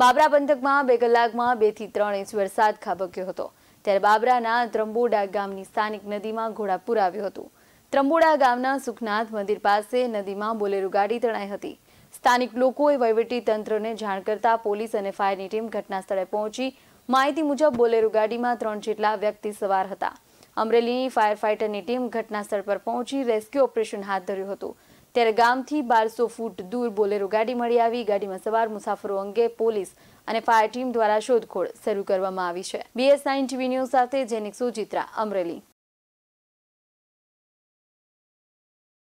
બાબરા પંથકમાં બે કલાકમાં બે થી ત્રણ ઇંચ વરસાદ ખાબક્યો હતો ત્યારે બાબરાના ત્રંબોડા ગામની સ્થાનિક નદીમાં ઘોડાપુર આવ્યું હતું ત્રંબોડા ગામના સુખનાથ મંદિર પાસે નદીમાં બોલેરો ગાડી તણાઈ હતી સ્થાનિક લોકોએ વહીવટી તંત્રને જાણ કરતા પોલીસ અને ફાયરની ટીમ ઘટના સ્થળે પહોંચી માહિતી મુજબ બોલેરો ગાડીમાં ત્રણ જેટલા વ્યક્તિ સવાર હતા અમરેલીની ફાયર ફાઇટરની ટીમ ઘટના સ્થળ પર પહોંચી રેસ્ક્યુ ઓપરેશન હાથ ધર્યું હતું ત્યારે ગામથી બારસો ફૂટ દૂર બોલેરો ગાડી મળી આવી ગાડીમાં સવાર મુસાફરો અંગે પોલીસ અને ફાયર ટીમ દ્વારા શોધખોળ શરૂ કરવામાં આવી છે બીએસ નાઇન ટીવી ન્યૂઝ સાથે જેનિક સુચિત્રા અમરેલી